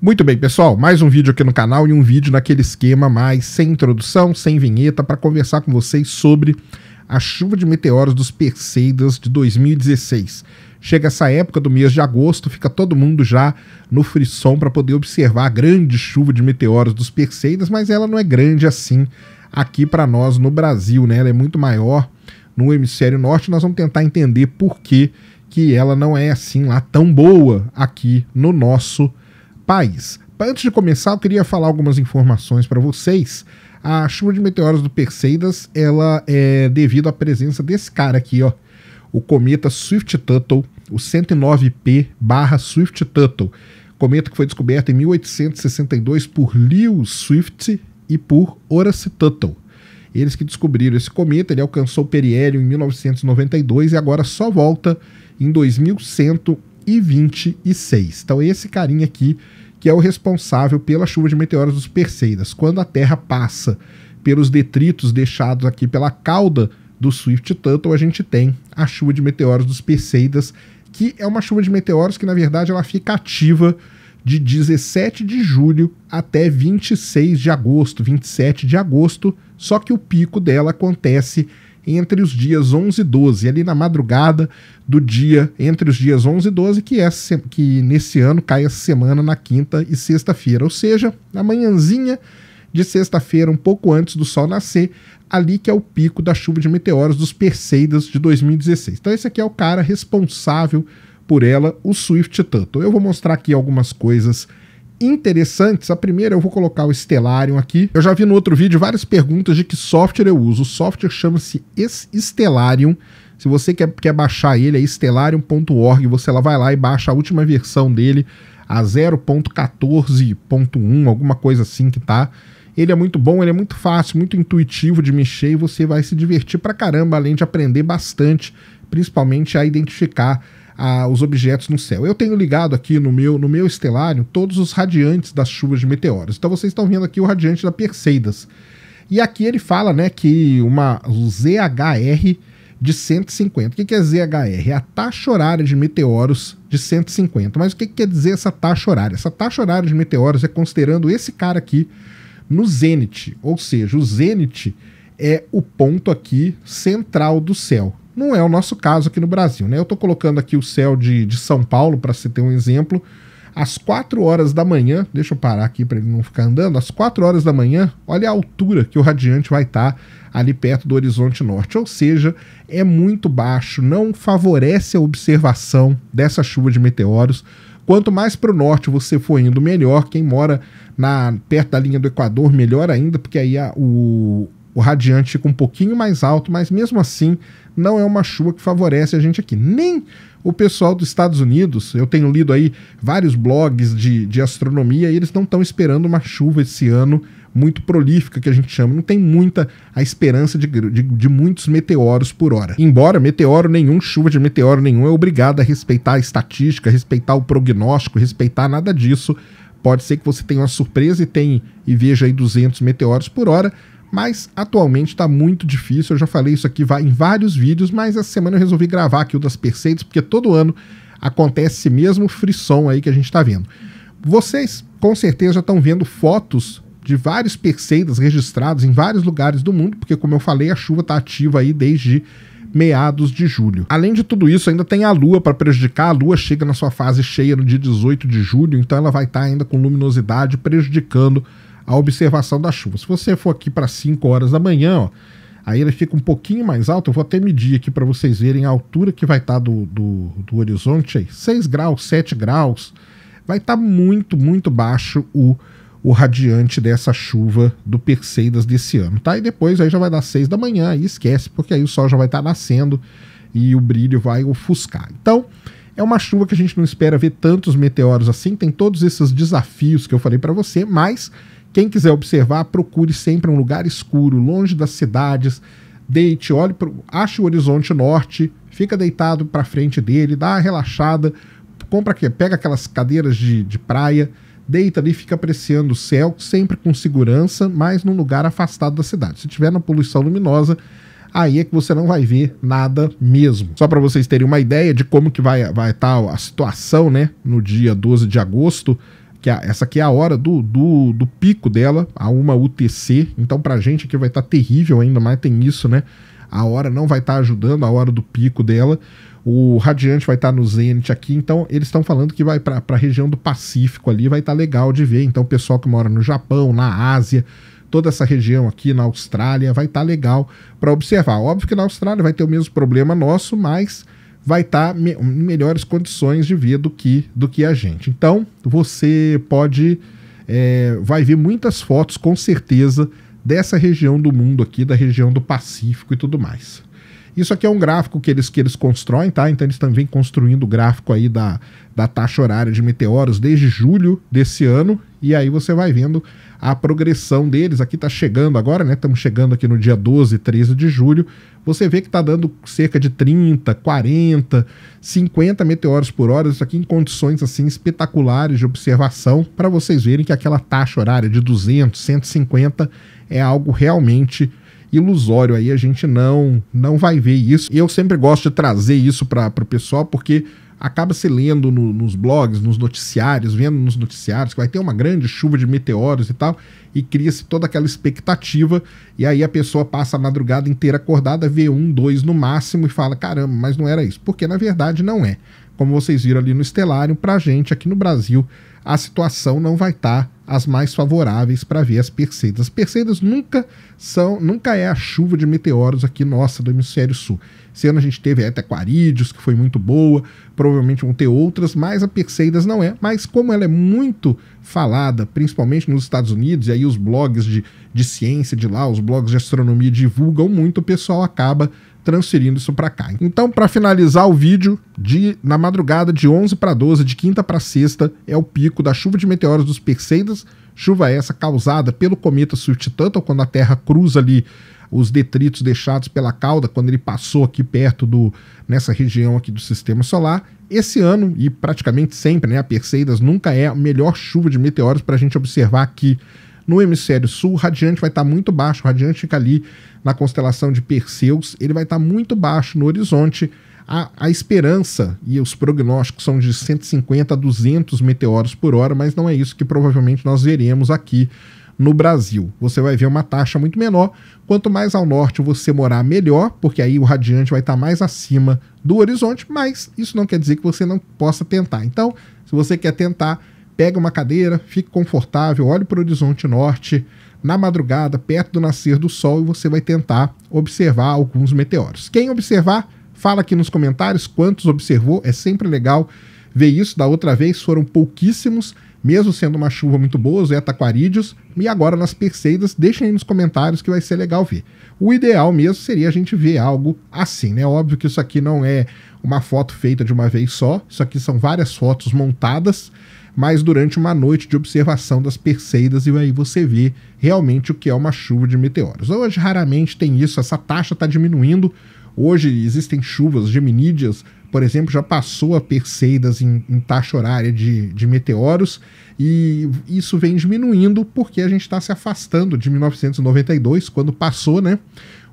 Muito bem, pessoal, mais um vídeo aqui no canal e um vídeo naquele esquema mais sem introdução, sem vinheta, para conversar com vocês sobre a chuva de meteoros dos Perseidas de 2016. Chega essa época do mês de agosto, fica todo mundo já no frisson para poder observar a grande chuva de meteoros dos Perseidas, mas ela não é grande assim aqui para nós no Brasil, né? Ela é muito maior no hemisfério norte. Nós vamos tentar entender por que que ela não é assim lá tão boa aqui no nosso país. Antes de começar, eu queria falar algumas informações para vocês. A chuva de meteoros do Perseidas, ela é devido à presença desse cara aqui, ó, o cometa Swift Tuttle, o 109P/Swift Tuttle. Cometa que foi descoberto em 1862 por Lewis Swift e por Horace Tuttle. Eles que descobriram esse cometa, ele alcançou Periélio em 1992 e agora só volta em 2126. Então esse carinha aqui que é o responsável pela chuva de meteoros dos Perseidas. Quando a Terra passa pelos detritos deixados aqui pela cauda do Swift Tuttle, a gente tem a chuva de meteoros dos Perseidas, que é uma chuva de meteoros que na verdade ela fica ativa de 17 de julho até 26 de agosto, 27 de agosto, só que o pico dela acontece entre os dias 11 e 12, ali na madrugada do dia entre os dias 11 e 12, que, é, que nesse ano cai essa semana na quinta e sexta-feira, ou seja, na manhãzinha de sexta-feira, um pouco antes do sol nascer, ali que é o pico da chuva de meteoros dos Perseidas de 2016. Então esse aqui é o cara responsável por ela o Swift Tuttle. Eu vou mostrar aqui algumas coisas interessantes. A primeira eu vou colocar o Stellarium aqui. Eu já vi no outro vídeo várias perguntas de que software eu uso. O software chama-se Stellarium. Se você quer, quer baixar ele, é stellarium.org. Você lá vai lá e baixa a última versão dele, a 0.14.1, alguma coisa assim que tá. Ele é muito bom, ele é muito fácil, muito intuitivo de mexer e você vai se divertir pra caramba, além de aprender bastante, principalmente a identificar a, os objetos no céu. Eu tenho ligado aqui no meu, no meu estelário todos os radiantes das chuvas de meteoros. Então vocês estão vendo aqui o radiante da Perseidas. E aqui ele fala né, que uma ZHR de 150. O que, que é ZHR? É a taxa horária de meteoros de 150. Mas o que, que quer dizer essa taxa horária? Essa taxa horária de meteoros é considerando esse cara aqui no zênite, ou seja, o zênite é o ponto aqui central do céu. Não é o nosso caso aqui no Brasil, né? Eu estou colocando aqui o céu de, de São Paulo para se ter um exemplo. Às 4 horas da manhã, deixa eu parar aqui para ele não ficar andando, às 4 horas da manhã, olha a altura que o radiante vai estar tá ali perto do horizonte norte, ou seja, é muito baixo, não favorece a observação dessa chuva de meteoros. Quanto mais para o norte você for indo, melhor. Quem mora na, perto da linha do Equador, melhor ainda, porque aí a, o, o radiante fica um pouquinho mais alto, mas mesmo assim não é uma chuva que favorece a gente aqui. Nem o pessoal dos Estados Unidos, eu tenho lido aí vários blogs de, de astronomia e eles não estão esperando uma chuva esse ano muito prolífica, que a gente chama. Não tem muita a esperança de, de, de, muitos meteoros por hora. Embora meteoro nenhum, chuva de meteoro nenhum, é obrigado a respeitar a estatística, respeitar o prognóstico, respeitar nada disso. Pode ser que você tenha uma surpresa e, tem, e veja aí 200 meteoros por hora, mas atualmente está muito difícil. Eu já falei isso aqui em vários vídeos, mas essa semana eu resolvi gravar aqui o das Perseidas, porque todo ano acontece esse mesmo frisson aí que a gente está vendo. Vocês com certeza já estão vendo fotos de vários Perseidas registrados em vários lugares do mundo, porque como eu falei, a chuva está ativa aí desde meados de julho. Além de tudo isso, ainda tem a Lua para prejudicar. A Lua chega na sua fase cheia no dia 18 de julho, então ela vai estar tá ainda com luminosidade prejudicando a observação da chuva. Se você for aqui para 5 horas da manhã, ó, aí ele fica um pouquinho mais alto. Eu vou até medir aqui para vocês verem a altura que vai estar tá do, do, do, horizonte aí. 6 graus, 7 graus. Vai estar tá muito, muito baixo o, o radiante dessa chuva do Perseidas desse ano, tá? E depois aí já vai dar 6 da manhã e esquece, porque aí o sol já vai estar tá nascendo e o brilho vai ofuscar. Então, é uma chuva que a gente não espera ver tantos meteoros assim, tem todos esses desafios que eu falei para você, mas quem quiser observar, procure sempre um lugar escuro, longe das cidades. Deite, olhe, pro, ache o horizonte norte, fica deitado para frente dele, dá uma relaxada, compra que pega aquelas cadeiras de, de praia, deita ali, fica apreciando o céu, sempre com segurança, mas num lugar afastado da cidade. Se tiver na poluição luminosa, aí é que você não vai ver nada mesmo. Só para vocês terem uma ideia de como que vai vai estar tá a situação, né, no dia 12 de agosto, que a, essa aqui é a hora do, do, do pico dela, a uma UTC. Então, para a gente aqui vai estar tá terrível ainda, mas tem isso, né? A hora não vai estar tá ajudando, a hora do pico dela. O Radiante vai estar tá no Zenit aqui, então eles estão falando que vai para a região do Pacífico ali, vai estar tá legal de ver. Então, o pessoal que mora no Japão, na Ásia, toda essa região aqui na Austrália, vai estar tá legal para observar. Óbvio que na Austrália vai ter o mesmo problema nosso, mas vai estar tá me em melhores condições de vida do que, do que a gente. Então, você pode. É, vai ver muitas fotos, com certeza, dessa região do mundo aqui, da região do Pacífico e tudo mais. Isso aqui é um gráfico que eles, que eles constroem, tá? Então eles também construindo o gráfico aí da, da taxa horária de meteoros desde julho desse ano. E aí você vai vendo a progressão deles. Aqui está chegando agora, né? Estamos chegando aqui no dia 12, 13 de julho. Você vê que está dando cerca de 30, 40, 50 meteoros por hora. Isso aqui em condições assim espetaculares de observação, para vocês verem que aquela taxa horária de 200, 150 é algo realmente ilusório aí a gente não não vai ver isso. Eu sempre gosto de trazer isso para o pessoal porque acaba se lendo no, nos blogs, nos noticiários, vendo nos noticiários que vai ter uma grande chuva de meteoros e tal, e cria-se toda aquela expectativa, e aí a pessoa passa a madrugada inteira acordada, vê um, dois no máximo e fala: caramba, mas não era isso. Porque na verdade não é. Como vocês viram ali no Estelário, a gente aqui no Brasil, a situação não vai estar tá as mais favoráveis para ver as Perseidas. As Perseidas nunca são, nunca é a chuva de meteoros aqui nossa do hemisfério sul esse ano a gente teve até Etequarídeos, que foi muito boa, provavelmente vão ter outras, mas a Perseidas não é. Mas como ela é muito falada, principalmente nos Estados Unidos, e aí os blogs de, de ciência de lá, os blogs de astronomia divulgam muito, o pessoal acaba transferindo isso para cá. Então, para finalizar o vídeo, de, na madrugada de 11 para 12, de quinta para sexta, é o pico da chuva de meteoros dos Perseidas, chuva essa causada pelo cometa Swift-Tuttle, quando a Terra cruza ali os detritos deixados pela cauda quando ele passou aqui perto do nessa região aqui do sistema solar. Esse ano e praticamente sempre, né, a Perseidas nunca é a melhor chuva de meteoros para a gente observar aqui no hemisfério sul, o radiante vai estar tá muito baixo, o radiante fica ali na constelação de Perseus, ele vai estar tá muito baixo no horizonte. A, a, esperança e os prognósticos são de 150 a 200 meteoros por hora, mas não é isso que provavelmente nós veremos aqui no Brasil. Você vai ver uma taxa muito menor. Quanto mais ao norte você morar, melhor, porque aí o radiante vai estar tá mais acima do horizonte, mas isso não quer dizer que você não possa tentar. Então, se você quer tentar, pega uma cadeira, fique confortável, olhe para o horizonte norte na madrugada, perto do nascer do sol, e você vai tentar observar alguns meteoros. Quem observar, fala aqui nos comentários quantos observou, é sempre legal ver isso. Da outra vez foram pouquíssimos, mesmo sendo uma chuva muito boa, os etaquarídeos. E agora nas Perseidas, deixem aí nos comentários que vai ser legal ver. O ideal mesmo seria a gente ver algo assim, né? Óbvio que isso aqui não é uma foto feita de uma vez só, isso aqui são várias fotos montadas mas durante uma noite de observação das Perseidas e aí você vê realmente o que é uma chuva de meteoros. Hoje raramente tem isso, essa taxa está diminuindo. Hoje existem chuvas geminídeas por exemplo, já passou a Perseidas em, em taxa horária de, de meteoros, e isso vem diminuindo porque a gente está se afastando de 1992, quando passou, né?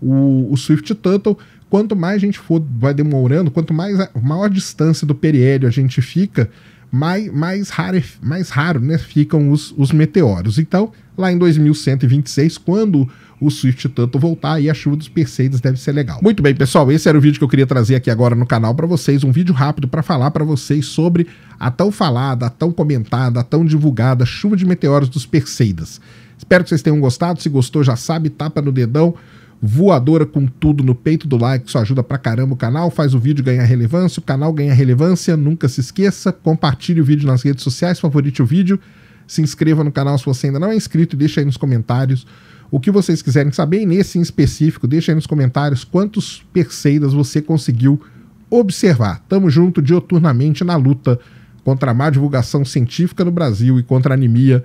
O, o Swift Tuttle, quanto mais a gente for, vai demorando, quanto mais a maior distância do periélio a gente fica, mais, mais, raro, mais raro né, ficam os, os meteoros. Então, lá em 2126, quando o Swift tanto voltar aí a chuva dos Perseides deve ser legal. Muito bem, pessoal, esse era o vídeo que eu queria trazer aqui agora no canal para vocês, um vídeo rápido para falar para vocês sobre a tão falada, a tão comentada, a tão divulgada chuva de meteoros dos Perseidas. Espero que vocês tenham gostado, se gostou já sabe, tapa no dedão, voadora com tudo no peito do like, isso ajuda pra caramba o canal, faz o vídeo ganhar relevância, o canal ganha relevância, nunca se esqueça, compartilhe o vídeo nas redes sociais, favorite o vídeo, se inscreva no canal se você ainda não é inscrito e deixa aí nos comentários o que vocês quiserem saber, e nesse em específico, deixa aí nos comentários quantos perseidas você conseguiu observar. Tamo junto dioturnamente na luta contra a má divulgação científica no Brasil e contra a anemia